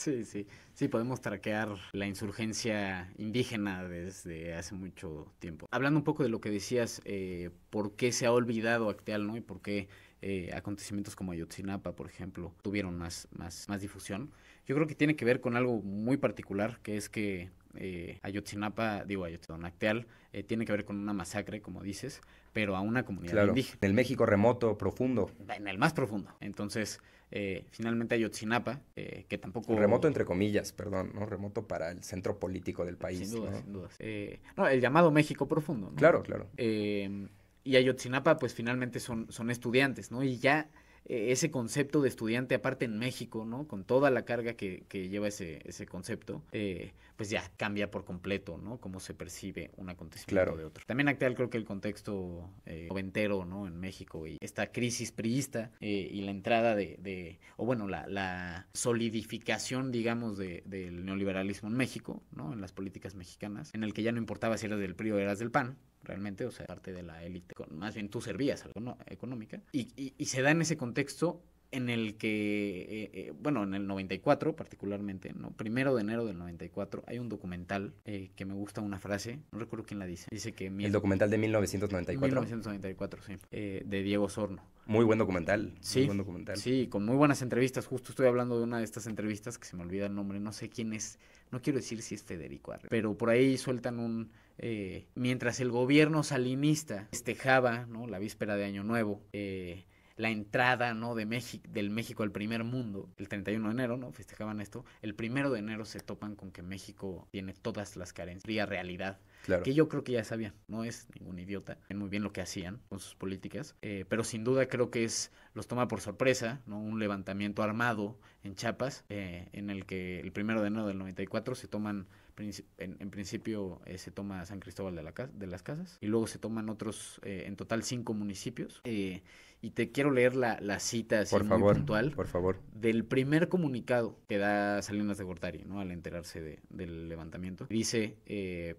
Sí, sí. Sí, podemos traquear la insurgencia indígena desde hace mucho tiempo. Hablando un poco de lo que decías, eh, ¿por qué se ha olvidado Acteal, no? Y por qué eh, acontecimientos como Ayotzinapa, por ejemplo, tuvieron más, difusión. Yo creo que tiene que ver con algo muy particular, que es que eh, Ayotzinapa, digo Ayotzinapa, Acteal, eh, tiene que ver con una masacre, como dices, pero a una comunidad claro, indígena. En el México remoto, profundo. En el más profundo. Entonces, eh, finalmente Ayotzinapa, eh, que tampoco... Remoto entre comillas, perdón, ¿no? Remoto para el centro político del país. Sin duda, sin dudas. Eh, no, el llamado México profundo. ¿no? Claro, claro. Eh, y Ayotzinapa, pues finalmente son, son estudiantes, ¿no? Y ya eh, ese concepto de estudiante, aparte en México, ¿no? Con toda la carga que, lleva ese, ese concepto, eh, pues ya cambia por completo, ¿no? Cómo se percibe un acontecimiento claro. de otro. También actual creo que el contexto eh, noventero, En México y esta crisis priista eh, y la entrada de, de o bueno, la, la solidificación, digamos, de, del neoliberalismo en México, ¿no? En las políticas mexicanas, en el que ya no importaba si eras del PRI o eras del PAN, realmente, o sea, parte de la élite, más bien tú servías algo la económica, y, y, se da en ese contexto en el que, eh, eh, bueno, en el 94 particularmente, ¿no? Primero de enero del 94 hay un documental eh, que me gusta una frase, no recuerdo quién la dice, dice que... El documental de 1994. 1994, sí, de Diego Sorno. Muy buen documental. Sí. Muy buen documental. Sí, con muy buenas entrevistas. Justo estoy hablando de una de estas entrevistas que se me olvida el nombre, no sé quién es, no quiero decir si es Federico Arre, pero por ahí sueltan un eh, mientras el gobierno salinista festejaba ¿no? la víspera de Año Nuevo, eh, la entrada de México, del México al primer mundo, el 31 de enero, ¿no? Festejaban esto. El primero de enero se topan con que México tiene todas las carencias, realidad. Que yo creo que ya sabían, no es ningún idiota, ven muy bien lo que hacían con sus políticas, eh, pero sin duda creo que es, los toma por sorpresa, ¿no? Un levantamiento armado en Chiapas, en el que el primero de enero del 94 se toman en, principio eh, se toma San Cristóbal de, las Casas y luego se toman otros, eh, en total cinco municipios. Eh, y te quiero leer la, la cita así puntual. Por favor. Del primer comunicado que da Salinas de Gortari, ¿no? Al enterarse del levantamiento. Dice,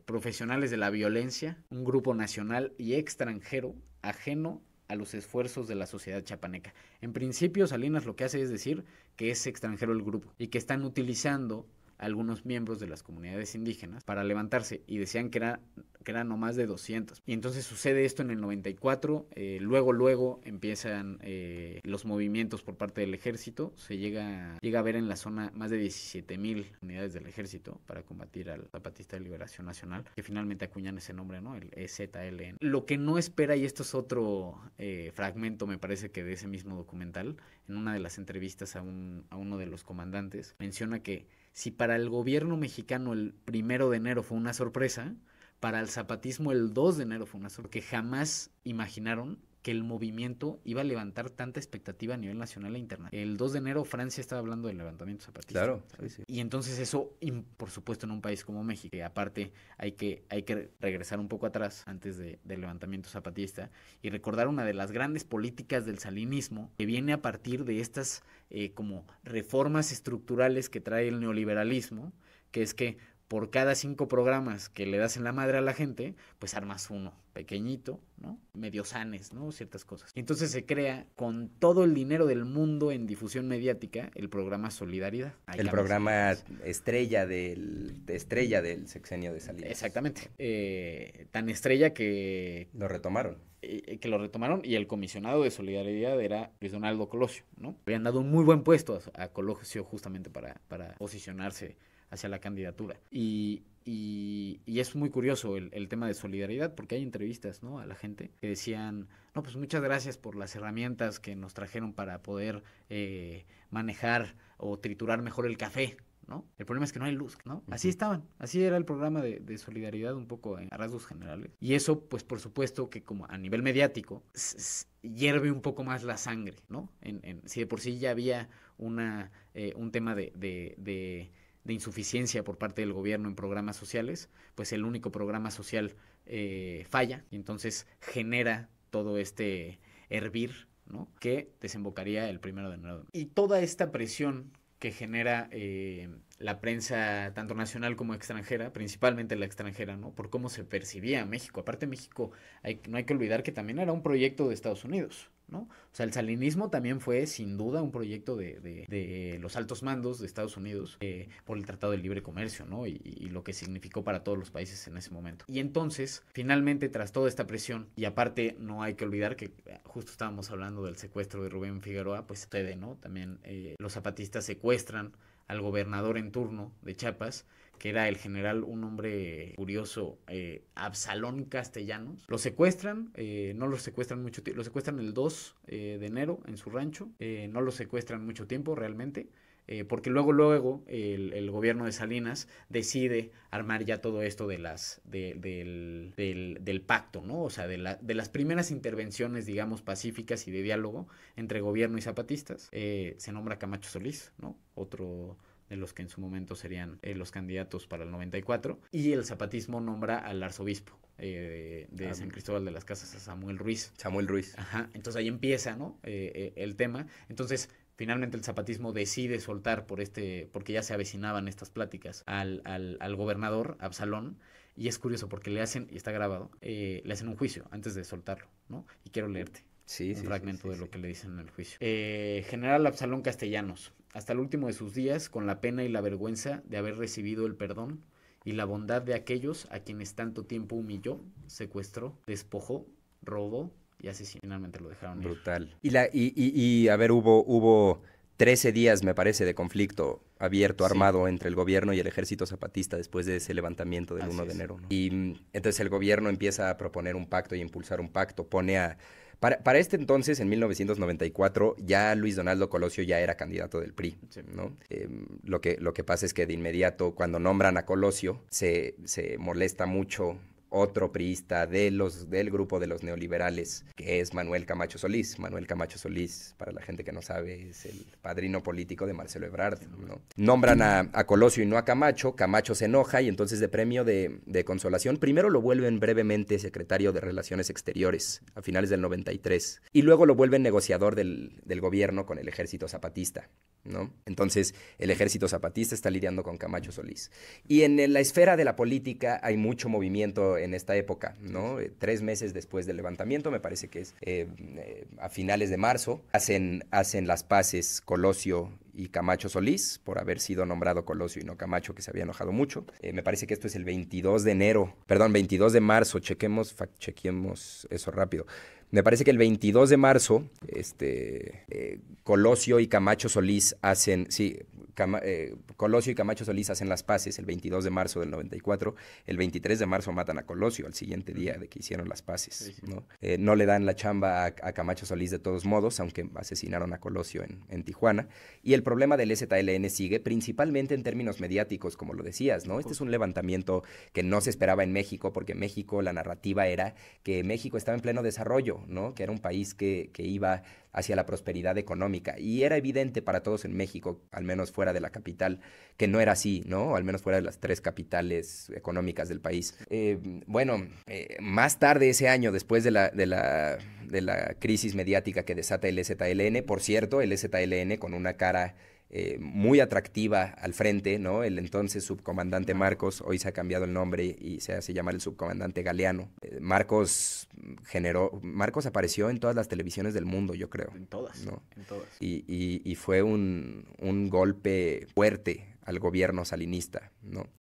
profesionales de la violencia, un grupo nacional y extranjero ajeno a los esfuerzos de la sociedad chapaneca. En principio, Salinas lo que hace es decir que es extranjero el grupo y que están utilizando algunos miembros de las comunidades indígenas para levantarse y decían que, era, eran no más de 200. Y entonces sucede esto en el 94, eh, luego, luego empiezan eh, los movimientos por parte del ejército, se llega, llega a ver en la zona más de 17 mil unidades del ejército para combatir al Zapatista de Liberación Nacional, que finalmente acuñan ese nombre, ¿no? El EZLN. Lo que no espera, y esto es otro eh, fragmento, me parece que de ese mismo documental, en una de las entrevistas a, un, a uno de los comandantes, menciona que si para el gobierno mexicano el primero de enero fue una sorpresa, para el zapatismo el 2 de enero fue una sorpresa, que jamás imaginaron que el movimiento iba a levantar tanta expectativa a nivel nacional e internacional. El 2 de enero Francia estaba hablando del levantamiento zapatista. Claro. Sí, Y entonces eso, por supuesto, en un país como México, que aparte hay que, hay que regresar un poco atrás antes del levantamiento zapatista y recordar una de las grandes políticas del salinismo que viene a partir de estas eh, como reformas estructurales que trae el neoliberalismo, que es que por cada cinco programas que le das en la madre a la gente, pues armas uno, pequeñito, ¿no? Medio sanes, ¿no? Ciertas cosas. entonces se crea con todo el dinero del mundo en difusión mediática el programa Solidaridad. el programa estrella del, estrella del sexenio de salida. Exactamente. Eh, tan estrella que... Lo retomaron. Eh, que lo retomaron y el comisionado de Solidaridad era Luis Donaldo Colosio, ¿no? Habían dado un muy buen puesto a, Colosio justamente para, para posicionarse hacia la candidatura. Y, y, es muy curioso el, tema de solidaridad, porque hay entrevistas ¿no? a la gente que decían, no, pues muchas gracias por las herramientas que nos trajeron para poder eh, manejar o triturar mejor el café. ¿no? El problema es que no hay luz, ¿no? Así estaban, así era el programa de, solidaridad un poco en, a rasgos generales. Y eso, pues por supuesto que como a nivel mediático, hierve un poco más la sangre, ¿no? En, si de por sí ya había una, eh, un tema de, de, de de insuficiencia por parte del gobierno en programas sociales, pues el único programa social eh, falla y entonces genera todo este hervir ¿no? que desembocaría el primero de enero. Y toda esta presión que genera eh, la prensa tanto nacional como extranjera, principalmente la extranjera, ¿no? Por cómo se percibía México. Aparte México, no hay que olvidar que también era un proyecto de Estados Unidos. O sea, el salinismo también fue sin duda un proyecto de, los altos mandos de Estados Unidos eh, por el Tratado de Libre Comercio, ¿no? Y, lo que significó para todos los países en ese momento. Y entonces, finalmente, tras toda esta presión, y aparte no hay que olvidar que eh, justo estábamos hablando del secuestro de Rubén Figueroa, pues sucede, ¿no? También eh, los zapatistas secuestran al gobernador en turno de Chiapas, que era el general, un hombre curioso, eh, Absalón Castellanos. Lo secuestran, eh, no lo secuestran mucho tiempo, lo secuestran el 2 eh, de enero en su rancho, no lo secuestran mucho tiempo realmente, eh, porque luego, luego el, gobierno de Salinas decide armar ya todo esto de las, del, pacto, ¿no? O sea, de, las primeras intervenciones, digamos, pacíficas y de diálogo entre gobierno y zapatistas, eh, se nombra Camacho Solís, ¿no? Otro de los que en su momento serían eh, los candidatos para el 94, y el zapatismo nombra al arzobispo de, ah, San Cristóbal de las Casas a Samuel Ruiz. Samuel Ruiz. Ajá, entonces ahí empieza, ¿no? el tema. Entonces, Finalmente el zapatismo decide soltar por este, porque ya se avecinaban estas pláticas al, al, al gobernador, Absalón, y es curioso porque le hacen, y está grabado, eh, le hacen un juicio antes de soltarlo, ¿no? Y quiero leerte. Sí, un fragmento de lo que le dicen en el juicio. Eh, General Absalón Castellanos, hasta el último de sus días, con la pena y la vergüenza de haber recibido el perdón y la bondad de aquellos a quienes tanto tiempo humilló, secuestró, despojó, robó y así finalmente lo dejaron Brutal. Y, la, y, a ver, hubo, hubo 13 días, me parece, de conflicto abierto, armado entre el gobierno y el ejército zapatista después de ese levantamiento del 1 de enero. Y mm, entonces el gobierno empieza a proponer un pacto y impulsar un pacto, pone a... Para, este entonces, en 1994, ya Luis Donaldo Colosio ya era candidato del PRI, em, lo, que, lo que pasa es que de inmediato, cuando nombran a Colosio, se, se molesta mucho otro priista de los, del grupo de los neoliberales, que es Manuel Camacho Solís. Manuel Camacho Solís, para la gente que no sabe, es el padrino político de Marcelo Ebrard. Nombran a, Colosio y no a Camacho, Camacho se enoja y entonces de premio de, consolación, primero lo vuelven brevemente secretario de Relaciones Exteriores a finales del 93 y luego lo vuelven negociador del, del gobierno con el ejército zapatista. ¿no? Entonces, el ejército zapatista está lidiando con Camacho Solís. Y en la esfera de la política hay mucho movimiento en esta época, ¿no? Eh, tres meses después del levantamiento, me parece que es eh, eh, a finales de marzo, hacen, hacen las paces Colosio y Camacho Solís por haber sido nombrado Colosio y no Camacho, que se había enojado mucho. Eh, me parece que esto es el 22 de enero, perdón, 22 de marzo, chequemos, chequemos eso rápido. Me parece que el 22 de marzo, este, eh, Colosio y Camacho Solís hacen, sí, eh, Colosio y Camacho Solís hacen las paces el 22 de marzo del 94, el 23 de marzo matan a Colosio al siguiente día de que hicieron las paces. ¿no? Eh, ¿no? le dan la chamba a, Camacho Solís de todos modos, aunque asesinaron a Colosio en, Tijuana. Y el problema del STLN sigue principalmente en términos mediáticos, como lo decías, ¿no? Este es un levantamiento que no se esperaba en México, porque México la narrativa era que México estaba en pleno desarrollo, ¿no? Que era un país que, que iba hacia la prosperidad económica. Y era evidente para todos en México, al menos fuera de la capital, que no era así, ¿no? al menos fuera de las tres capitales económicas del país. Eh, bueno, eh, más tarde ese año, después de la, la, de la crisis mediática que desata el ZLN, por cierto, el ZLN con una cara eh, muy atractiva al frente, ¿no? El entonces subcomandante Marcos, hoy se ha cambiado el nombre y se hace llamar el subcomandante Galeano. Eh, Marcos generó, Marcos apareció en todas las televisiones del mundo, yo creo. En todas, En todas. Y, fue un, un golpe fuerte al gobierno salinista, ¿no?